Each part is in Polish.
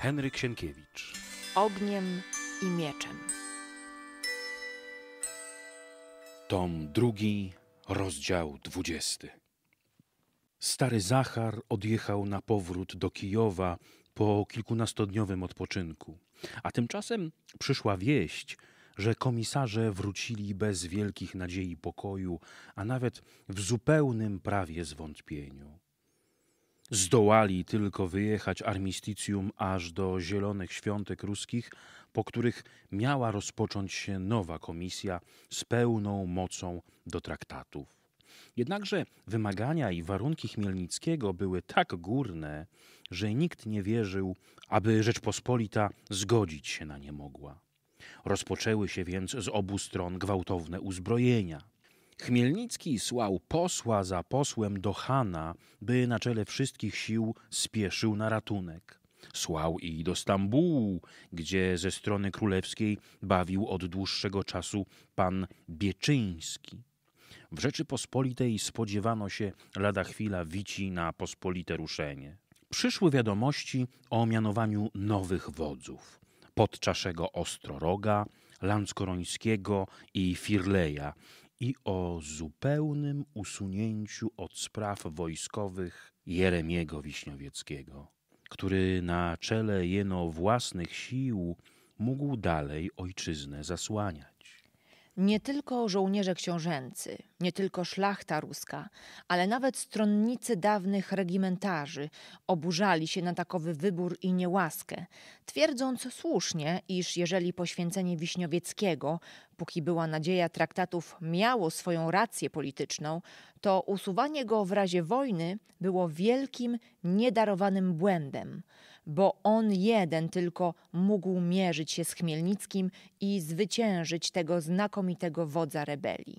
Henryk Sienkiewicz. Ogniem i mieczem. Tom drugi, rozdział dwudziesty. Stary Zachar odjechał na powrót do Kijowa po kilkunastodniowym odpoczynku, a tymczasem przyszła wieść, że komisarze wrócili bez wielkich nadziei pokoju, a nawet w zupełnym prawie zwątpieniu. Zdołali tylko wyjechać armistycjum aż do zielonych świątek ruskich, po których miała rozpocząć się nowa komisja z pełną mocą do traktatów. Jednakże wymagania i warunki Chmielnickiego były tak górne, że nikt nie wierzył, aby Rzeczpospolita zgodzić się na nie mogła. Rozpoczęły się więc z obu stron gwałtowne uzbrojenia. Chmielnicki słał posła za posłem do Hana, by na czele wszystkich sił spieszył na ratunek. Słał i do Stambułu, gdzie ze strony królewskiej bawił od dłuższego czasu pan Bieczyński. W Rzeczypospolitej spodziewano się lada chwila wici na pospolite ruszenie. Przyszły wiadomości o mianowaniu nowych wodzów. Podczaszego Ostroroga, Lanskorońskiego i Firleja i o zupełnym usunięciu od spraw wojskowych Jeremiego Wiśniowieckiego, który na czele jeno własnych sił mógł dalej ojczyznę zasłaniać. Nie tylko żołnierze książęcy, nie tylko szlachta ruska, ale nawet stronnicy dawnych regimentarzy oburzali się na takowy wybór i niełaskę, twierdząc słusznie, iż jeżeli poświęcenie Wiśniowieckiego, póki była nadzieja traktatów, miało swoją rację polityczną, to usuwanie go w razie wojny było wielkim, niedarowanym błędem – bo on jeden tylko mógł mierzyć się z Chmielnickim i zwyciężyć tego znakomitego wodza rebelii.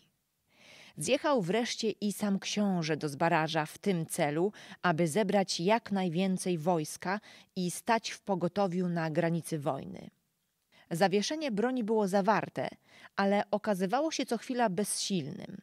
Zjechał wreszcie i sam książę do Zbaraża w tym celu, aby zebrać jak najwięcej wojska i stać w pogotowiu na granicy wojny. Zawieszenie broni było zawarte, ale okazywało się co chwila bezsilnym.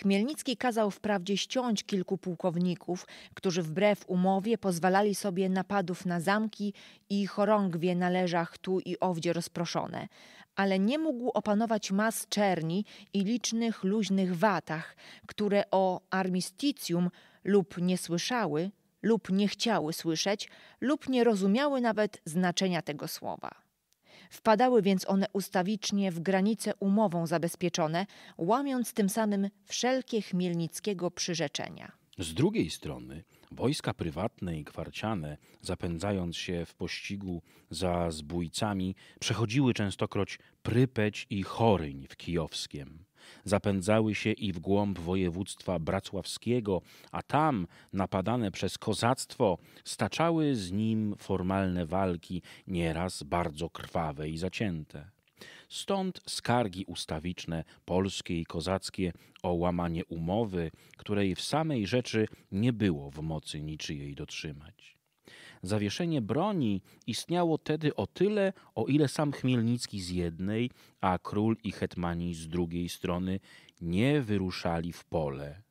Chmielnicki kazał wprawdzie ściąć kilku pułkowników, którzy wbrew umowie pozwalali sobie napadów na zamki i chorągwie na leżach tu i owdzie rozproszone, ale nie mógł opanować mas czerni i licznych luźnych watach, które o armisticium lub nie słyszały, lub nie chciały słyszeć, lub nie rozumiały nawet znaczenia tego słowa. Wpadały więc one ustawicznie w granice umową zabezpieczone, łamiąc tym samym wszelkie Chmielnickiego przyrzeczenia. Z drugiej strony wojska prywatne i kwarciane, zapędzając się w pościgu za zbójcami, przechodziły częstokroć Prypeć i Choryń w Kijowskiem zapędzały się i w głąb województwa bracławskiego, a tam, napadane przez kozactwo, staczały z nim formalne walki, nieraz bardzo krwawe i zacięte. Stąd skargi ustawiczne polskie i kozackie o łamanie umowy, której w samej rzeczy nie było w mocy niczyjej dotrzymać. Zawieszenie broni istniało tedy o tyle, o ile sam Chmielnicki z jednej, a król i hetmani z drugiej strony nie wyruszali w pole.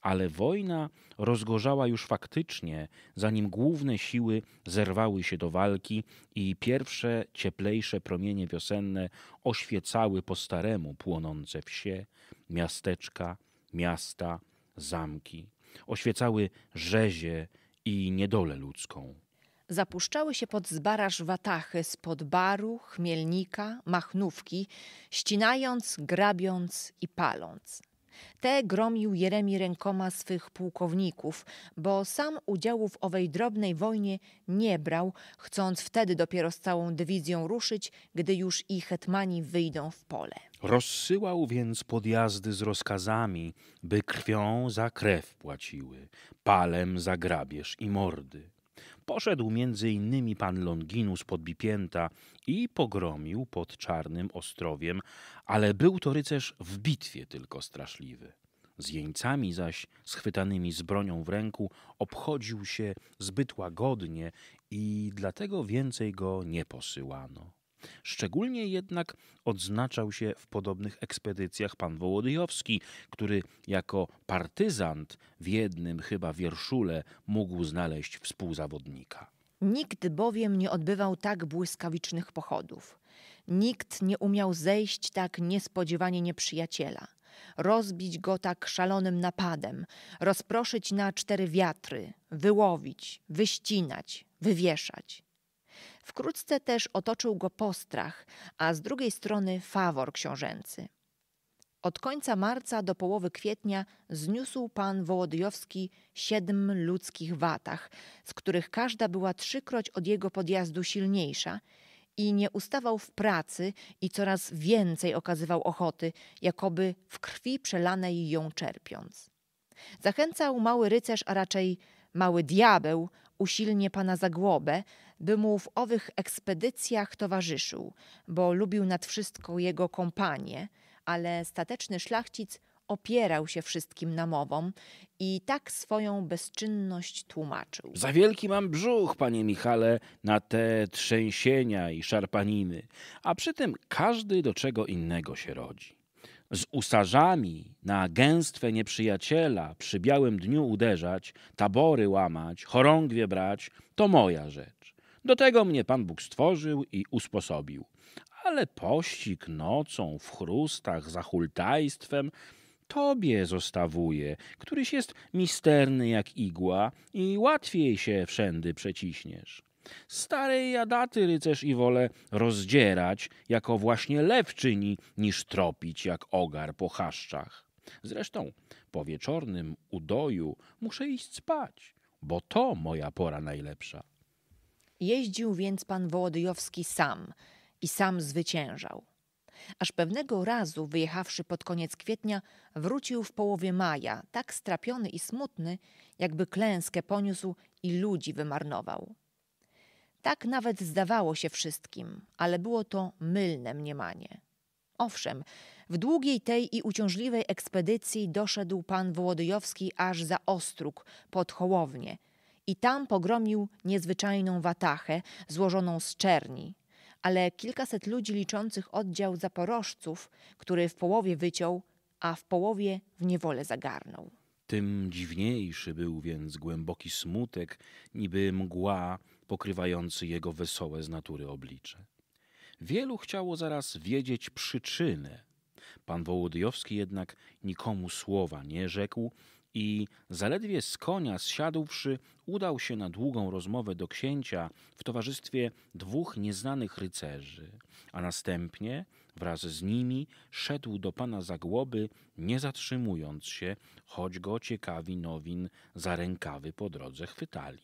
Ale wojna rozgorzała już faktycznie, zanim główne siły zerwały się do walki i pierwsze cieplejsze promienie wiosenne oświecały po staremu płonące wsie, miasteczka, miasta, zamki oświecały rzezie i niedolę ludzką zapuszczały się pod zbaraż watachy spod baru, chmielnika, machnówki, ścinając, grabiąc i paląc. Te gromił Jeremi rękoma swych pułkowników, bo sam udziału w owej drobnej wojnie nie brał, chcąc wtedy dopiero z całą dywizją ruszyć, gdy już i hetmani wyjdą w pole. Rozsyłał więc podjazdy z rozkazami, by krwią za krew płaciły, palem za grabież i mordy. Poszedł między innymi pan Longinus pod Bipięta i pogromił pod Czarnym Ostrowiem, ale był to rycerz w bitwie tylko straszliwy. Z jeńcami zaś, schwytanymi z bronią w ręku, obchodził się zbyt łagodnie i dlatego więcej go nie posyłano. Szczególnie jednak odznaczał się w podobnych ekspedycjach pan Wołodyjowski, który jako partyzant w jednym chyba wierszule mógł znaleźć współzawodnika. Nikt bowiem nie odbywał tak błyskawicznych pochodów. Nikt nie umiał zejść tak niespodziewanie nieprzyjaciela, rozbić go tak szalonym napadem, rozproszyć na cztery wiatry, wyłowić, wyścinać, wywieszać. Wkrótce też otoczył go postrach, a z drugiej strony fawor książęcy. Od końca marca do połowy kwietnia zniósł pan Wołodyjowski siedem ludzkich watach, z których każda była trzykroć od jego podjazdu silniejsza i nie ustawał w pracy i coraz więcej okazywał ochoty, jakoby w krwi przelanej ją czerpiąc. Zachęcał mały rycerz, a raczej mały diabeł usilnie pana Zagłobę, by mu w owych ekspedycjach towarzyszył, bo lubił nad wszystko jego kompanię, ale stateczny szlachcic opierał się wszystkim namowom i tak swoją bezczynność tłumaczył. Za wielki mam brzuch, panie Michale, na te trzęsienia i szarpaniny, a przy tym każdy do czego innego się rodzi z usarzami na gęstwę nieprzyjaciela przy białym dniu uderzać, tabory łamać, chorągwie brać, to moja rzecz. Do tego mnie Pan Bóg stworzył i usposobił. Ale pościg nocą, w chrustach, za hultajstwem, Tobie zostawuję, któryś jest misterny jak igła i łatwiej się wszędy przeciśniesz. Starej jadaty rycerz i wolę rozdzierać, jako właśnie lew czyni, niż tropić jak ogar po chaszczach. Zresztą po wieczornym udoju muszę iść spać, bo to moja pora najlepsza. Jeździł więc pan Wołodyjowski sam i sam zwyciężał. Aż pewnego razu, wyjechawszy pod koniec kwietnia, wrócił w połowie maja, tak strapiony i smutny, jakby klęskę poniósł i ludzi wymarnował. Tak nawet zdawało się wszystkim, ale było to mylne mniemanie. Owszem, w długiej tej i uciążliwej ekspedycji doszedł pan Wołodyjowski aż za Ostróg, pod Hołownię i tam pogromił niezwyczajną watachę złożoną z czerni, ale kilkaset ludzi liczących oddział zaporożców, który w połowie wyciął, a w połowie w niewolę zagarnął. Tym dziwniejszy był więc głęboki smutek, niby mgła pokrywający jego wesołe z natury oblicze. Wielu chciało zaraz wiedzieć przyczynę. Pan Wołodyjowski jednak nikomu słowa nie rzekł i zaledwie z konia zsiadłszy, udał się na długą rozmowę do księcia w towarzystwie dwóch nieznanych rycerzy, a następnie Wraz z nimi szedł do pana Zagłoby, nie zatrzymując się, choć go ciekawi nowin za rękawy po drodze chwytali.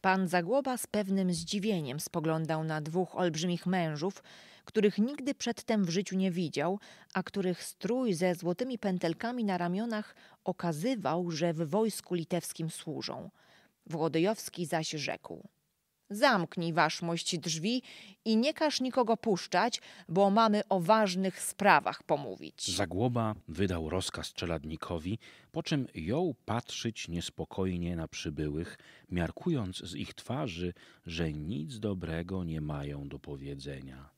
Pan Zagłoba z pewnym zdziwieniem spoglądał na dwóch olbrzymich mężów, których nigdy przedtem w życiu nie widział, a których strój ze złotymi pętelkami na ramionach okazywał, że w wojsku litewskim służą. Włodyjowski zaś rzekł – Zamknij waszmość drzwi i nie każ nikogo puszczać, bo mamy o ważnych sprawach pomówić. Zagłoba wydał rozkaz czeladnikowi, po czym jął patrzyć niespokojnie na przybyłych, miarkując z ich twarzy, że nic dobrego nie mają do powiedzenia.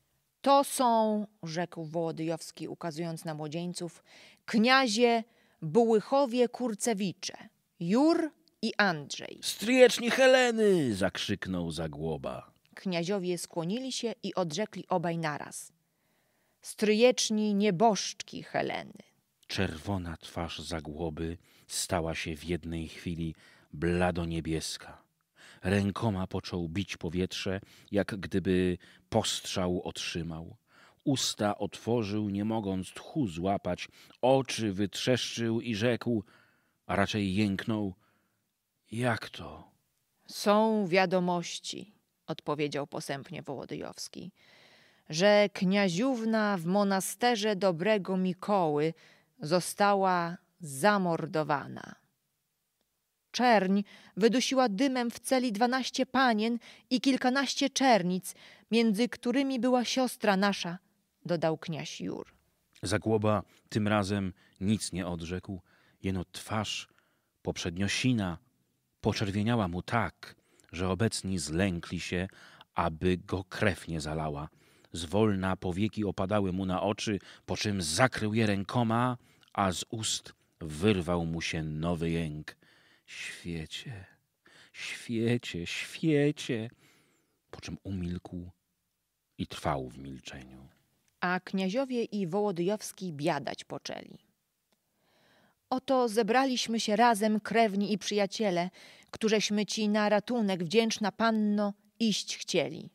To są, rzekł Wołodyjowski, ukazując na młodzieńców, kniazie Bułychowie Kurcewicze, Jur i Andrzej. Stryjeczni Heleny! zakrzyknął Zagłoba. Kniaziowie skłonili się i odrzekli obaj naraz. Stryjeczni nieboszczki Heleny. Czerwona twarz Zagłoby stała się w jednej chwili blado niebieska. Rękoma począł bić powietrze, jak gdyby postrzał otrzymał. Usta otworzył, nie mogąc tchu złapać, oczy wytrzeszczył i rzekł, a raczej jęknął – jak to? Są wiadomości, odpowiedział posępnie Wołodyjowski, że kniaziówna w monasterze dobrego Mikoły została zamordowana. Czerń wydusiła dymem w celi dwanaście panien i kilkanaście czernic, między którymi była siostra nasza, dodał kniaź Jur. Zagłoba tym razem nic nie odrzekł, jeno twarz, poprzednio sina, Poczerwieniała mu tak, że obecni zlękli się, aby go krew nie zalała. Zwolna powieki opadały mu na oczy, po czym zakrył je rękoma, a z ust wyrwał mu się nowy jęk. Świecie, świecie, świecie! Po czym umilkł i trwał w milczeniu. A kniaziowie i Wołodyjowski biadać poczęli. Oto zebraliśmy się razem krewni i przyjaciele, któreśmy ci na ratunek, wdzięczna panno, iść chcieli,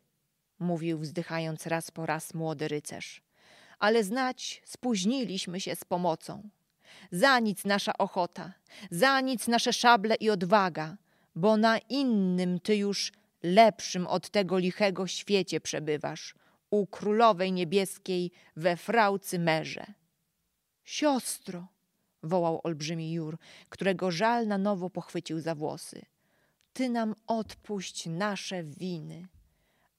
mówił wzdychając raz po raz młody rycerz. Ale znać spóźniliśmy się z pomocą. Za nic nasza ochota, za nic nasze szable i odwaga, bo na innym ty już lepszym od tego lichego świecie przebywasz, u królowej niebieskiej we fraucy merze. Siostro, wołał olbrzymi Jur, którego żal na nowo pochwycił za włosy. Ty nam odpuść nasze winy,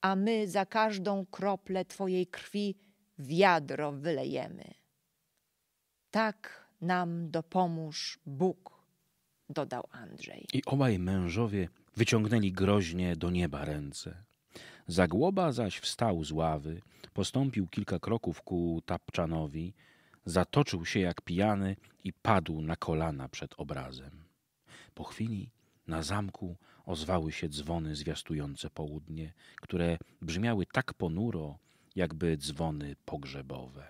a my za każdą kroplę Twojej krwi wiadro wylejemy. Tak nam dopomóż Bóg, dodał Andrzej. I obaj mężowie wyciągnęli groźnie do nieba ręce. Zagłoba zaś wstał z ławy, postąpił kilka kroków ku tapczanowi, Zatoczył się jak pijany i padł na kolana przed obrazem. Po chwili na zamku ozwały się dzwony zwiastujące południe, które brzmiały tak ponuro, jakby dzwony pogrzebowe.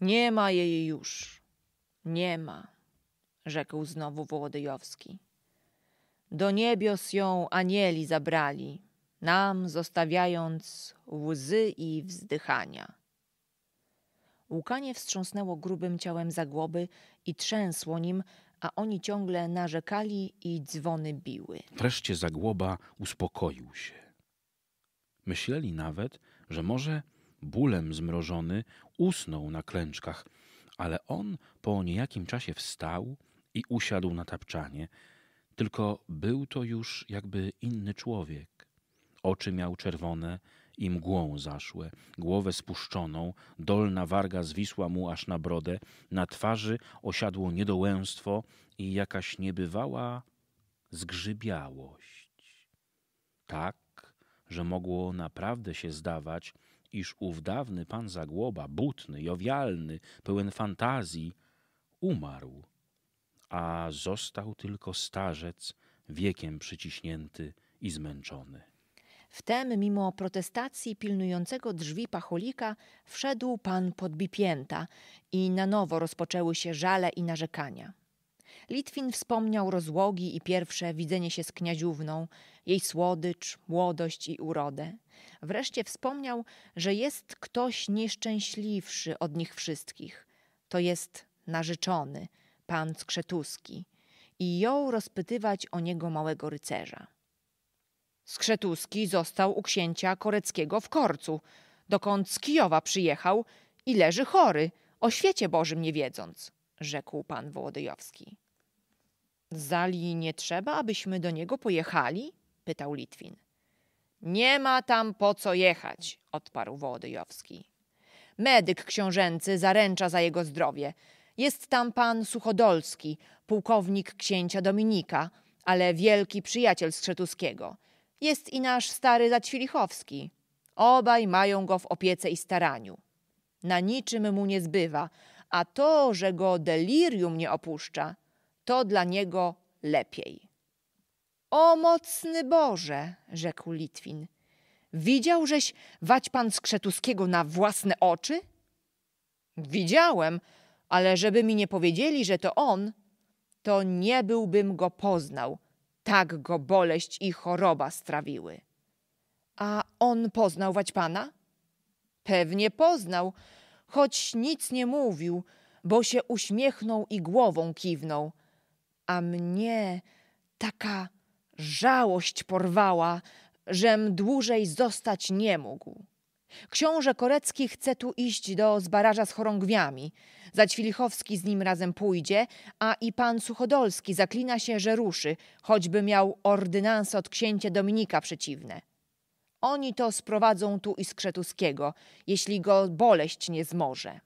Nie ma jej już. Nie ma, rzekł znowu Wołodyjowski. Do niebios ją anieli zabrali, nam zostawiając łzy i wzdychania. Łukanie wstrząsnęło grubym ciałem zagłoby i trzęsło nim, a oni ciągle narzekali i dzwony biły. Wreszcie zagłoba uspokoił się. Myśleli nawet, że może bólem zmrożony usnął na klęczkach, ale on po niejakim czasie wstał i usiadł na tapczanie, tylko był to już jakby inny człowiek. Oczy miał czerwone, i mgłą zaszłe. Głowę spuszczoną, dolna warga zwisła mu aż na brodę, na twarzy osiadło niedołęstwo i jakaś niebywała zgrzybiałość. Tak, że mogło naprawdę się zdawać, iż ów dawny pan Zagłoba, butny, jowialny, pełen fantazji, umarł, a został tylko starzec, wiekiem przyciśnięty i zmęczony. Wtem, mimo protestacji pilnującego drzwi pacholika, wszedł pan podbipięta i na nowo rozpoczęły się żale i narzekania. Litwin wspomniał rozłogi i pierwsze widzenie się z kniaziówną, jej słodycz, młodość i urodę. Wreszcie wspomniał, że jest ktoś nieszczęśliwszy od nich wszystkich. To jest narzeczony, pan Skrzetuski. I jął rozpytywać o niego małego rycerza. Skrzetuski został u księcia Koreckiego w Korcu, dokąd z Kijowa przyjechał i leży chory, o świecie Bożym nie wiedząc, rzekł pan Wołodyjowski. Zali nie trzeba, abyśmy do niego pojechali? pytał Litwin. Nie ma tam po co jechać, odparł Wołodyjowski. Medyk książęcy zaręcza za jego zdrowie. Jest tam pan Suchodolski, pułkownik księcia Dominika, ale wielki przyjaciel Skrzetuskiego – jest i nasz stary Zaćwilichowski. Obaj mają go w opiece i staraniu. Na niczym mu nie zbywa, a to, że go delirium nie opuszcza, to dla niego lepiej. O mocny Boże, rzekł Litwin, widział żeś wać pan Skrzetuskiego na własne oczy? Widziałem, ale żeby mi nie powiedzieli, że to on, to nie byłbym go poznał – tak go boleść i choroba strawiły. A on poznał Waćpana? Pewnie poznał, choć nic nie mówił, bo się uśmiechnął i głową kiwnął. A mnie taka żałość porwała, żem dłużej zostać nie mógł. Książę Korecki chce tu iść do zbaraża z chorągwiami. Zaćwilichowski z nim razem pójdzie, a i pan Suchodolski zaklina się, że ruszy, choćby miał ordynans od księcia Dominika przeciwne. Oni to sprowadzą tu Iskrzetuskiego, jeśli go boleść nie zmoże.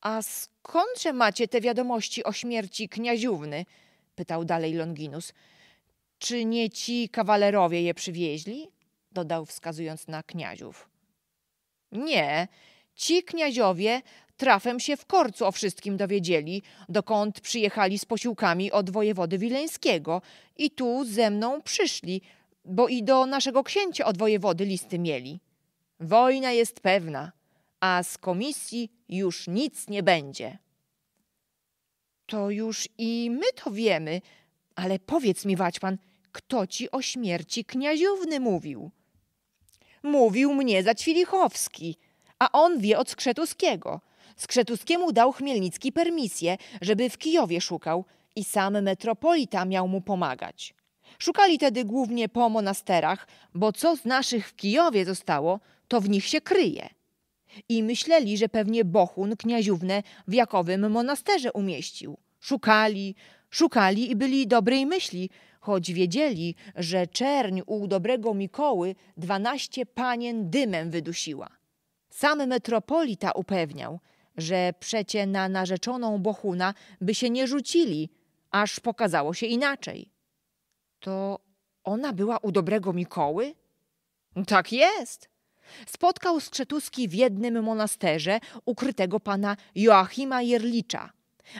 A skądże macie te wiadomości o śmierci kniaziówny? pytał dalej Longinus. Czy nie ci kawalerowie je przywieźli? dodał wskazując na kniaziów. Nie, ci kniaziowie trafem się w korcu o wszystkim dowiedzieli, dokąd przyjechali z posiłkami od wojewody wileńskiego i tu ze mną przyszli, bo i do naszego księcia od wojewody listy mieli. Wojna jest pewna, a z komisji już nic nie będzie. To już i my to wiemy, ale powiedz mi, Waćpan, kto ci o śmierci kniaziówny mówił? Mówił mnie za Ćwilichowski, a on wie od Skrzetuskiego. Skrzetuskiemu dał Chmielnicki permisję, żeby w Kijowie szukał i sam metropolita miał mu pomagać. Szukali tedy głównie po monasterach, bo co z naszych w Kijowie zostało, to w nich się kryje. I myśleli, że pewnie Bohun kniaziównę w Jakowym monasterze umieścił. Szukali, szukali i byli dobrej myśli, choć wiedzieli, że czerń u dobrego Mikoły dwanaście panien dymem wydusiła. Sam metropolita upewniał, że przecie na narzeczoną Bohuna by się nie rzucili, aż pokazało się inaczej. To ona była u dobrego Mikoły? Tak jest. Spotkał Skrzetuski w jednym monasterze ukrytego pana Joachima Jerlicza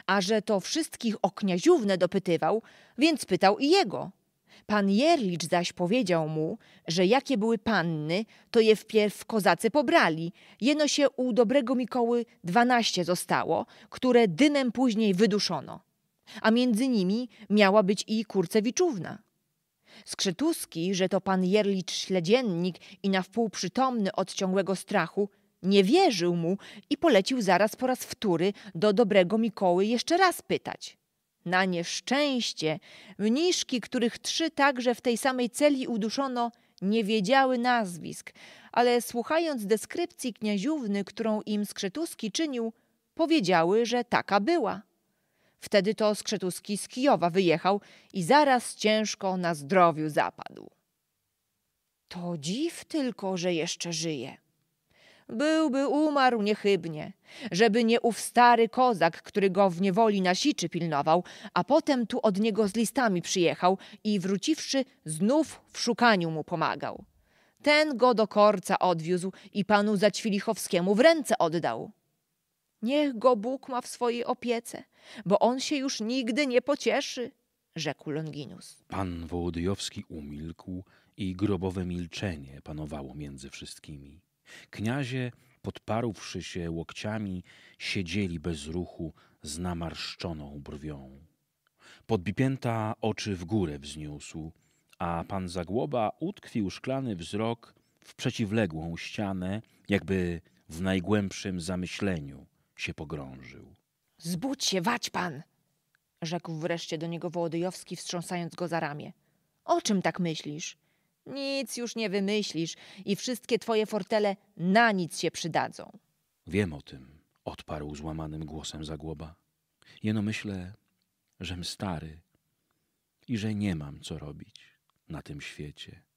a że to wszystkich o kniaziównę dopytywał, więc pytał i jego. Pan Jerlicz zaś powiedział mu, że jakie były panny, to je wpierw kozacy pobrali. Jeno się u dobrego Mikoły dwanaście zostało, które dymem później wyduszono. A między nimi miała być i Kurcewiczówna. Skrzytuski, że to pan Jerlicz śledziennik i na wpół przytomny od ciągłego strachu, nie wierzył mu i polecił zaraz po raz wtóry do dobrego Mikoły jeszcze raz pytać. Na nieszczęście mniszki, których trzy także w tej samej celi uduszono, nie wiedziały nazwisk, ale słuchając deskrypcji kniaziówny, którą im Skrzetuski czynił, powiedziały, że taka była. Wtedy to Skrzetuski z Kijowa wyjechał i zaraz ciężko na zdrowiu zapadł. To dziw tylko, że jeszcze żyje byłby umarł niechybnie, żeby nie ów stary kozak, który go w niewoli na siczy pilnował, a potem tu od niego z listami przyjechał i wróciwszy znów w szukaniu mu pomagał. Ten go do korca odwiózł i panu Zaćwilichowskiemu w ręce oddał. Niech go Bóg ma w swojej opiece, bo on się już nigdy nie pocieszy, rzekł Longinus. Pan Wołodyjowski umilkł i grobowe milczenie panowało między wszystkimi. Kniazie, podparłszy się łokciami, siedzieli bez ruchu z namarszczoną brwią. Podbipięta oczy w górę wzniósł, a pan Zagłoba utkwił szklany wzrok w przeciwległą ścianę, jakby w najgłębszym zamyśleniu się pogrążył. Zbudź się, wać pan! rzekł wreszcie do niego Wołodyjowski, wstrząsając go za ramię. O czym tak myślisz? Nic już nie wymyślisz i wszystkie twoje fortele na nic się przydadzą. Wiem o tym, odparł złamanym głosem Zagłoba. Jeno myślę, żem stary i że nie mam co robić na tym świecie.